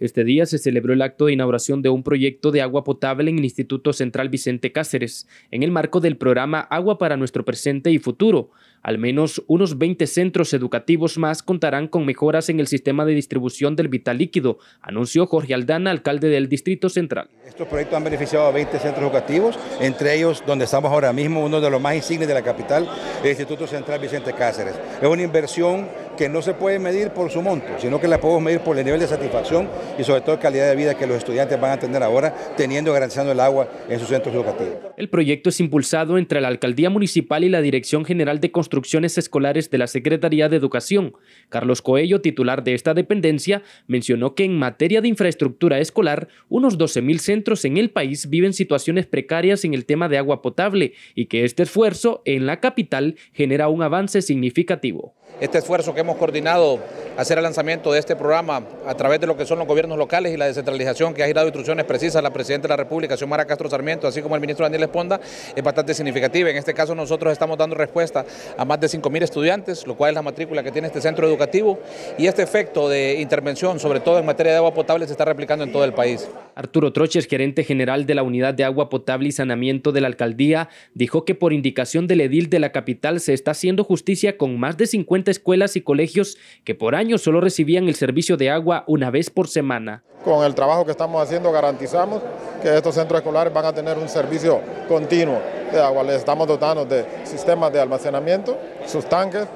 Este día se celebró el acto de inauguración de un proyecto de agua potable en el Instituto Central Vicente Cáceres, en el marco del programa Agua para nuestro presente y futuro. Al menos unos 20 centros educativos más contarán con mejoras en el sistema de distribución del vital líquido, anunció Jorge Aldana, alcalde del Distrito Central. Estos proyectos han beneficiado a 20 centros educativos, entre ellos donde estamos ahora mismo, uno de los más insignes de la capital, el Instituto Central Vicente Cáceres. Es una inversión que no se puede medir por su monto, sino que la podemos medir por el nivel de satisfacción y sobre todo calidad de vida que los estudiantes van a tener ahora, teniendo garantizando el agua en sus centros educativos. El proyecto es impulsado entre la Alcaldía Municipal y la Dirección General de Construcciones Escolares de la Secretaría de Educación. Carlos Coello, titular de esta dependencia, mencionó que en materia de infraestructura escolar, unos 12.000 centros en el país viven situaciones precarias en el tema de agua potable y que este esfuerzo en la capital genera un avance significativo. Este esfuerzo que hemos coordinado hacer el lanzamiento de este programa a través de lo que son los gobiernos locales y la descentralización que ha girado instrucciones precisas a la Presidenta de la República, Xiomara Castro Sarmiento, así como el Ministro Daniel Esponda, es bastante significativa. En este caso nosotros estamos dando respuesta a más de 5.000 estudiantes, lo cual es la matrícula que tiene este centro educativo y este efecto de intervención, sobre todo en materia de agua potable, se está replicando en todo el país. Arturo Troches, gerente general de la Unidad de Agua Potable y Sanamiento de la Alcaldía, dijo que por indicación del edil de la capital se está haciendo justicia con más de 50 escuelas y colegios colegios que por años solo recibían el servicio de agua una vez por semana. Con el trabajo que estamos haciendo garantizamos que estos centros escolares van a tener un servicio continuo de agua. Les estamos dotando de sistemas de almacenamiento, sus tanques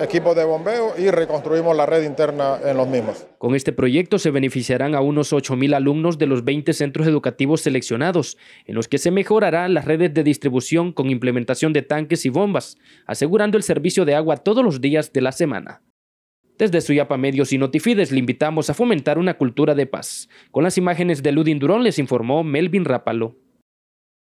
equipos de bombeo y reconstruimos la red interna en los mismos. Con este proyecto se beneficiarán a unos 8.000 alumnos de los 20 centros educativos seleccionados, en los que se mejorarán las redes de distribución con implementación de tanques y bombas, asegurando el servicio de agua todos los días de la semana. Desde Suyapa Medios y Notifides le invitamos a fomentar una cultura de paz. Con las imágenes de Ludin Durón les informó Melvin Rápalo.